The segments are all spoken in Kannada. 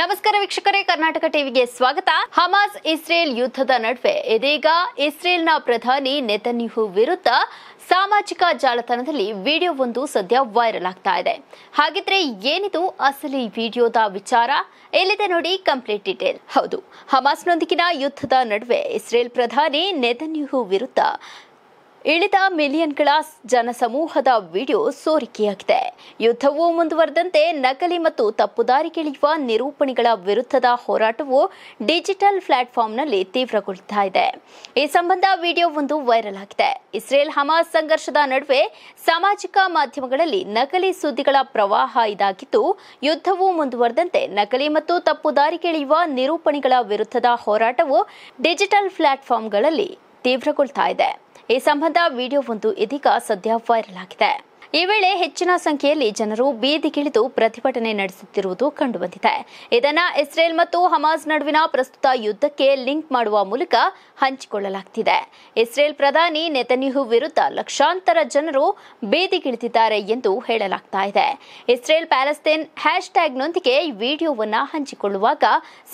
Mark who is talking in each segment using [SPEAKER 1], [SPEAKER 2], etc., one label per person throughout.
[SPEAKER 1] ನಮಸ್ಕಾರ ವೀಕ್ಷಕರೇ ಕರ್ನಾಟಕ ಟಿವಿಗೆ ಸ್ವಾಗತ ಹಮಾಸ್ ಇಸ್ರೇಲ್ ಯುದ್ಧದ ನಡುವೆ ಇದೀಗ ಇಸ್ರೇಲ್ನ ಪ್ರಧಾನಿ ನೆತನ್ಯಹು ವಿರುದ್ಧ ಸಾಮಾಜಿಕ ಜಾಲತಾಣದಲ್ಲಿ ವಿಡಿಯೋ ಒಂದು ಸದ್ಯ ವೈರಲ್ ಆಗ್ತಾ ಇದೆ ಹಾಗಿದ್ರೆ ಏನಿದು ಅಸಲಿ ವಿಡಿಯೋದ ವಿಚಾರ ಎಲ್ಲಿದೆ ನೋಡಿ ಕಂಪ್ಲೀಟ್ ಡೀಟೇಲ್ ಹೌದು ಹಮಾಸ್ನೊಂದಿಗಿನ ಯುದ್ಧದ ನಡುವೆ ಇಸ್ರೇಲ್ ಪ್ರಧಾನಿ ನೆತನ್ಯಹು ವಿರುದ್ಧ ಇಳಿದ ಮಿಲಿಯನ್ಗಳ ಜನಸಮೂಹದ ವಿಡಿಯೋ ಸೋರಿಕೆಯಾಗಿದೆ ಯುದ್ಧವು ಮುಂದುವರೆದಂತೆ ನಕಲಿ ಮತ್ತು ತಪ್ಪುದಾರಿಗೆಳೆಯುವ ನಿರೂಪಣೆಗಳ ವಿರುದ್ಧದ ಹೋರಾಟವು ಡಿಜಿಟಲ್ ಪ್ಲಾಟ್ಫಾರ್ಮ್ನಲ್ಲಿ ತೀವ್ರಗೊಳ್ತಾ ಇದೆ ಈ ಸಂಬಂಧ ವಿಡಿಯೋ ಒಂದು ವೈರಲ್ ಆಗಿದೆ ಇಸ್ರೇಲ್ ಹಮಾಸ್ ಸಂಘರ್ಷದ ನಡುವೆ ಸಾಮಾಜಿಕ ಮಾಧ್ಯಮಗಳಲ್ಲಿ ನಕಲಿ ಸುದ್ದಿಗಳ ಪ್ರವಾಹ ಇದಾಗಿದ್ದು ಯುದ್ಧವು ಮುಂದುವರೆದಂತೆ ನಕಲಿ ಮತ್ತು ತಪ್ಪುದಾರಿಗೆಳೆಯುವ ನಿರೂಪಣೆಗಳ ವಿರುದ್ಧದ ಹೋರಾಟವು ಡಿಜಿಟಲ್ ಪ್ಲಾಟ್ಫಾರ್ಮ್ಗಳಲ್ಲಿ ತೀವ್ರಗೊಳ್ತಾ ಇದೆ संबंध वीडियो सद्य वैरल आता ಈ ವೇಳೆ ಹೆಚ್ಚಿನ ಸಂಖ್ಯೆಯಲ್ಲಿ ಜನರು ಬೀದಿಗಿಳಿದು ಪ್ರತಿಭಟನೆ ನಡೆಸುತ್ತಿರುವುದು ಕಂಡುಬಂದಿದೆ ಇದನ್ನು ಇಸ್ರೇಲ್ ಮತ್ತು ಹಮಾಸ್ ನಡುವಿನ ಪ್ರಸ್ತುತ ಯುದ್ಧಕ್ಕೆ ಲಿಂಕ್ ಮಾಡುವ ಮೂಲಕ ಹಂಚಿಕೊಳ್ಳಲಾಗುತ್ತಿದೆ ಇಸ್ರೇಲ್ ಪ್ರಧಾನಿ ನೆತನ್ಯಹು ವಿರುದ್ಧ ಲಕ್ಷಾಂತರ ಜನರು ಬೀದಿಗಿಳಿದಿದ್ದಾರೆ ಎಂದು ಹೇಳಲಾಗ್ತಾ ಇದೆ ಇಸ್ರೇಲ್ ಪ್ಯಾಲೆಸ್ತೇನ್ ಹ್ಯಾಶ್ ಟ್ಯಾಗ್ನೊಂದಿಗೆ ವಿಡಿಯೋವನ್ನು ಹಂಚಿಕೊಳ್ಳುವಾಗ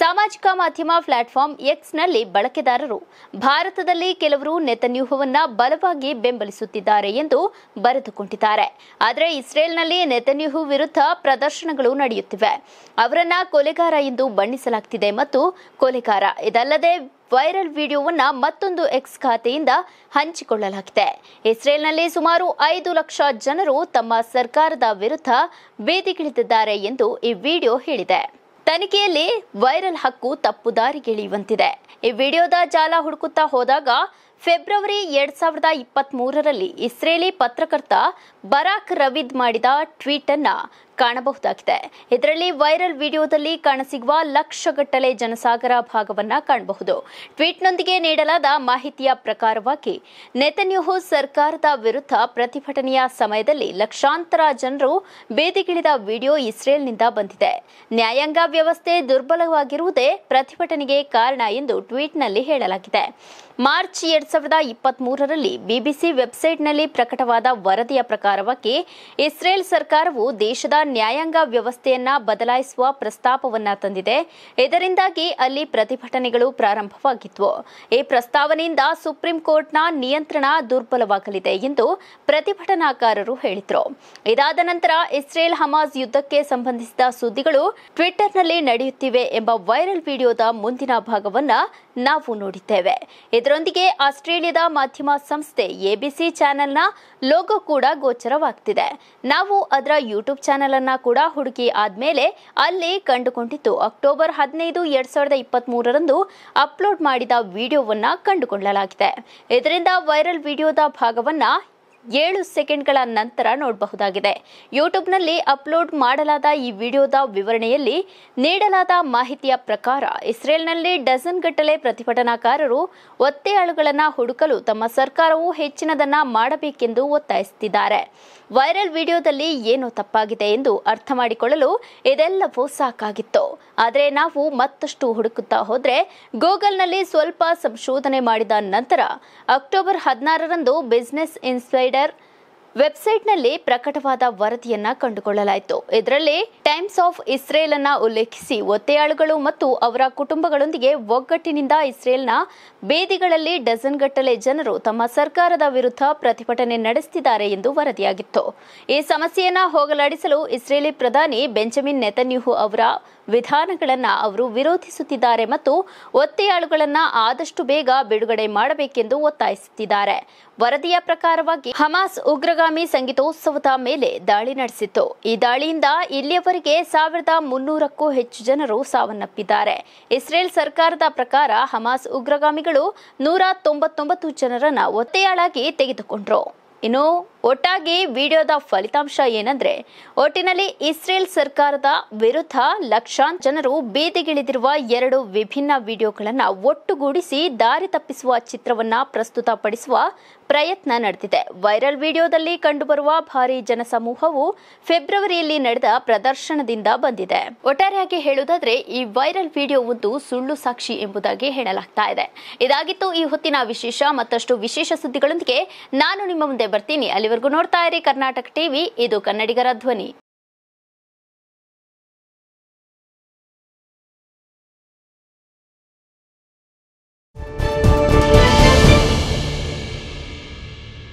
[SPEAKER 1] ಸಾಮಾಜಿಕ ಮಾಧ್ಯಮ ಪ್ಲಾಟ್ಫಾರ್ಮ್ ಎಕ್ಸ್ನಲ್ಲಿ ಬಳಕೆದಾರರು ಭಾರತದಲ್ಲಿ ಕೆಲವರು ನೆತನ್ಯೂಹವನ್ನು ಬಲವಾಗಿ ಬೆಂಬಲಿಸುತ್ತಿದ್ದಾರೆ ಎಂದು ಬರೆದುಕೊಂಡಿದ್ದಾರೆ ಆದರೆ ಇಸ್ರೇಲ್ನಲ್ಲಿ ನೆತನ್ಯಹು ವಿರುದ್ಧ ಪ್ರದರ್ಶನಗಳು ನಡೆಯುತ್ತಿವೆ ಅವರನ್ನ ಕೊಲೆಗಾರ ಎಂದು ಬಣ್ಣಿಸಲಾಗ್ತಿದೆ ಮತ್ತು ಕೊಲೆಗಾರ ಇದಲ್ಲದೆ ವೈರಲ್ ವಿಡಿಯೋವನ್ನ ಮತ್ತೊಂದು ಎಕ್ಸ್ ಖಾತೆಯಿಂದ ಹಂಚಿಕೊಳ್ಳಲಾಗಿದೆ ಇಸ್ರೇಲ್ನಲ್ಲಿ ಸುಮಾರು ಐದು ಲಕ್ಷ ಜನರು ತಮ್ಮ ಸರ್ಕಾರದ ವಿರುದ್ಧ ಬೀದಿಗಿಳಿದಿದ್ದಾರೆ ಎಂದು ಈ ವಿಡಿಯೋ ಹೇಳಿದೆ ತನಿಖೆಯಲ್ಲಿ ವೈರಲ್ ಹಕ್ಕು ತಪ್ಪು ದಾರಿಗಿಳಿಯುವಂತಿದೆ ಈ ವಿಡಿಯೋದ ಜಾಲ ಹುಡುಕುತ್ತಾ ಹೋದಾಗ ಫೆಬ್ರವರಿ ಎರಡ್ ಸಾವಿರದ ಇಪ್ಪತ್ತ್ ಮೂರರಲ್ಲಿ ಇಸ್ರೇಲಿ ಪತ್ರಕರ್ತ ಬರಾಕ್ ರವಿದ್ ಮಾಡಿದ ಟ್ವೀಟ್ ಕಾಣಬಹುದಾಗಿದೆ ಇದರಲ್ಲಿ ವೈರಲ್ ವಿಡಿಯೋದಲ್ಲಿ ಕಾಣಸಿಗುವ ಲಕ್ಷಗಟ್ಟಲೆ ಜನಸಾಗರ ಭಾಗವನ್ನ ಕಾಣಬಹುದು ಟ್ವೀಟ್ನೊಂದಿಗೆ ನೀಡಲಾದ ಮಾಹಿತಿಯ ಪ್ರಕಾರವಾಗಿ ನೆತನ್ಯೂಹು ಸರ್ಕಾರದ ವಿರುದ್ಧ ಪ್ರತಿಭಟನೆಯ ಸಮಯದಲ್ಲಿ ಲಕ್ಷಾಂತರ ಜನರು ಬೇದಿಗಿಳಿದ ವಿಡಿಯೋ ಇಸ್ರೇಲ್ನಿಂದ ಬಂದಿದೆ ನ್ಯಾಯಾಂಗ ವ್ಯವಸ್ಥೆ ದುರ್ಬಲವಾಗಿರುವುದೇ ಪ್ರತಿಭಟನೆಗೆ ಕಾರಣ ಎಂದು ಟ್ವೀಟ್ನಲ್ಲಿ ಹೇಳಲಾಗಿದೆ ಮಾರ್ಚ್ ಎರಡ್ ಸಾವಿರದ ಇಪ್ಪತ್ತ್ ಮೂರರಲ್ಲಿ ಬಿಬಿಸಿ ವೆಬ್ಸೈಟ್ನಲ್ಲಿ ಪ್ರಕಟವಾದ ವರದಿಯ ಪ್ರಕಾರವಾಗಿ ಇಸ್ರೇಲ್ ಸರ್ಕಾರವು ದೇಶದ ನ್ಯಾಯಾಂಗ ವ್ಯವಸ್ಥೆಯನ್ನ ಬದಲಾಯಿಸುವ ಪ್ರಸ್ತಾಪವನ್ನ ತಂದಿದೆ ಇದರಿಂದಾಗಿ ಅಲ್ಲಿ ಪ್ರತಿಭಟನೆಗಳು ಪ್ರಾರಂಭವಾಗಿತ್ತು ಈ ಪ್ರಸ್ತಾವನೆಯಿಂದ ಸುಪ್ರೀಂ ಕೋರ್ಟ್ನ ನಿಯಂತ್ರಣ ದುರ್ಬಲವಾಗಲಿದೆ ಎಂದು ಪ್ರತಿಭಟನಾಕಾರರು ಹೇಳಿದರು ಇದಾದ ನಂತರ ಇಸ್ರೇಲ್ ಹಮಾಸ್ ಯುದ್ಧಕ್ಕೆ ಸಂಬಂಧಿಸಿದ ಸುದ್ದಿಗಳು ಟ್ವಿಟ್ಟರ್ನಲ್ಲಿ ನಡೆಯುತ್ತಿವೆ ಎಂಬ ವೈರಲ್ ವಿಡಿಯೋದ ಮುಂದಿನ ಭಾಗವನ್ನ ನಾವು ನೋಡಿದ್ದೇವೆ ಇದರೊಂದಿಗೆ ಆಸ್ಟ್ರೇಲಿಯಾದ ಮಾಧ್ಯಮ ಸಂಸ್ಥೆ ಎಬಿಸಿ ಚಾನೆಲ್ನ ಲೋಗೋ ಕೂಡ ಗೋಚರವಾಗ್ತಿದೆ ನಾವು ಅದರ ಯೂಟ್ಯೂಬ್ ಚಾನೆಲ್ ಕೂಡ ಹುಡುಕಿ ಆದಮೇಲೆ ಅಲ್ಲಿ ಕಂಡುಕೊಂಡಿತ್ತು ಅಕ್ಟೋಬರ್ ಹದಿನೈದು ಎರಡ್ ಸಾವಿರದ ಇಪ್ಪತ್ತ್ ಮೂರರಂದು ಅಪ್ಲೋಡ್ ಮಾಡಿದ ವಿಡಿಯೋವನ್ನ ಕಂಡುಕೊಳ್ಳಲಾಗಿದೆ ಇದರಿಂದ ವೈರಲ್ ವಿಡಿಯೋದ ಭಾಗವನ್ನ ಏಳು ಸೆಕೆಂಡ್ಗಳ ನಂತರ ನೋಡಬಹುದಾಗಿದೆ ಯೂಟ್ಯೂಬ್ನಲ್ಲಿ ಅಪ್ಲೋಡ್ ಮಾಡಲಾದ ಈ ವಿಡಿಯೋದ ವಿವರಣೆಯಲ್ಲಿ ನೀಡಲಾದ ಮಾಹಿತಿಯ ಪ್ರಕಾರ ಇಸ್ರೇಲ್ನಲ್ಲಿ ಡಜನ್ ಗಟ್ಟಲೆ ಪ್ರತಿಭಟನಾಕಾರರು ಒತ್ತೆಯಾಳುಗಳನ್ನು ಹುಡುಕಲು ತಮ್ಮ ಸರ್ಕಾರವು ಹೆಚ್ಚಿನದನ್ನ ಮಾಡಬೇಕೆಂದು ಒತ್ತಾಯಿಸುತ್ತಿದ್ದಾರೆ ವೈರಲ್ ವಿಡಿಯೋದಲ್ಲಿ ಏನು ತಪ್ಪಾಗಿದೆ ಎಂದು ಅರ್ಥ ಮಾಡಿಕೊಳ್ಳಲು ಇದೆಲ್ಲವೂ ಸಾಕಾಗಿತ್ತು ಆದರೆ ನಾವು ಮತ್ತಷ್ಟು ಹುಡುಕುತ್ತಾ ಹೋದರೆ ಗೂಗಲ್ನಲ್ಲಿ ಸ್ವಲ್ಪ ಸಂಶೋಧನೆ ಮಾಡಿದ ನಂತರ ಅಕ್ಟೋಬರ್ ಹದಿನಾರರಂದು ಬಿಸ್ನೆಸ್ ಇನ್ಸೈಡ್ ಟ್ರೇಡರ್ ವೆಬ್ಸೈಟ್ನಲ್ಲಿ ಪ್ರಕಟವಾದ ವರದಿಯನ್ನ ಕಂಡುಕೊಳ್ಳಲಾಯಿತು ಇದರಲ್ಲಿ ಟೈಮ್ಸ್ ಆಫ್ ಇಸ್ರೇಲ್ ಅನ್ನ ಉಲ್ಲೇಖಿಸಿ ಒತ್ತೆಯಾಳುಗಳು ಮತ್ತು ಅವರ ಕುಟುಂಬಗಳೊಂದಿಗೆ ಒಗ್ಗಟ್ಟಿನಿಂದ ಇಸ್ರೇಲ್ನ ಬೇದಿಗಳಲ್ಲಿ ಡಜನ್ ಗಟ್ಟಲೆ ಜನರು ತಮ್ಮ ಸರ್ಕಾರದ ವಿರುದ್ಧ ಪ್ರತಿಭಟನೆ ನಡೆಸುತ್ತಿದ್ದಾರೆ ಎಂದು ವರದಿಯಾಗಿತ್ತು ಈ ಸಮಸ್ಯೆಯನ್ನ ಹೋಗಲಾಡಿಸಲು ಇಸ್ರೇಲಿ ಪ್ರಧಾನಿ ಬೆಂಜಮಿನ್ ನೆತನ್ಯೂಹು ಅವರ ವಿಧಾನಗಳನ್ನು ಅವರು ವಿರೋಧಿಸುತ್ತಿದ್ದಾರೆ ಮತ್ತು ಒತ್ತೆಯಾಳುಗಳನ್ನು ಆದಷ್ಟು ಬೇಗ ಬಿಡುಗಡೆ ಮಾಡಬೇಕೆಂದು ಒತ್ತಾಯಿಸುತ್ತಿದ್ದಾರೆ ವರದಿಯ ಪ್ರಕಾರವಾಗಿ ಹಮಾಸ್ ಉಗ್ರಗಾಮಿ ಸಂಗೀತೋತ್ಸವದ ಮೇಲೆ ದಾಳಿ ನಡೆಸಿತ್ತು ಈ ದಾಳಿಯಿಂದ ಇಲ್ಲಿಯವರೆಗೆ ಸಾವಿರದ ಮುನ್ನೂರಕ್ಕೂ ಹೆಚ್ಚು ಜನರು ಸಾವನ್ನಪ್ಪಿದ್ದಾರೆ ಇಸ್ರೇಲ್ ಸರ್ಕಾರದ ಪ್ರಕಾರ ಹಮಾಸ್ ಉಗ್ರಗಾಮಿಗಳು ನೂರ ತೊಂಬತ್ತೊಂಬತ್ತು ಜನರನ್ನು ಒತ್ತೆಯಾಳಾಗಿ ತೆಗೆದುಕೊಂಡ್ರು ಇನ್ನು ಒಟ್ಟಾಗಿ ವಿಡಿಯೋದ ಫಲಿತಾಂಶ ಏನಂದ್ರೆ ಒಟ್ಟಿನಲ್ಲಿ ಇಸ್ರೇಲ್ ಸರ್ಕಾರದ ವಿರುದ್ಧ ಲಕ್ಷಾಂತ ಜನರು ಬೀದಿಗಿಳಿದಿರುವ ಎರಡು ವಿಭಿನ್ನ ವಿಡಿಯೋಗಳನ್ನು ಒಟ್ಟುಗೂಡಿಸಿ ದಾರಿ ತಪ್ಪಿಸುವ ಚಿತ್ರವನ್ನ ಪ್ರಸ್ತುತಪಡಿಸುವ ಪ್ರಯತ್ನ ನಡೆದಿದೆ ವೈರಲ್ ವಿಡಿಯೋದಲ್ಲಿ ಕಂಡುಬರುವ ಭಾರಿ ಜನಸಮೂಹವು ಫೆಬ್ರವರಿಯಲ್ಲಿ ನಡೆದ ಪ್ರದರ್ಶನದಿಂದ ಬಂದಿದೆ ಒಟ್ಟಾರೆಯಾಗಿ ಹೇಳುವುದಾದ್ರೆ ಈ ವೈರಲ್ ವಿಡಿಯೋ ಒಂದು ಸುಳ್ಳು ಸಾಕ್ಷಿ ಎಂಬುದಾಗಿ ಹೇಳಲಾಗ್ತಾ ಇದೆ ಇದಾಗಿತ್ತು ಈ ಹೊತ್ತಿನ ವಿಶೇಷ ಮತ್ತಷ್ಟು ವಿಶೇಷ ಸುದ್ದಿಗಳೊಂದಿಗೆ ನಾನು ನಿಮ್ಮ ಮುಂದೆ ಬರ್ತೀನಿ ಅಲ್ಲಿ ಇಲ್ಲಿವರೆಗೂ ನೋಡ್ತಾ ಇರಿ ಕರ್ನಾಟಕ ಟಿವಿ ಇದು ಕನ್ನಡಿಗರ ಧ್ವನಿ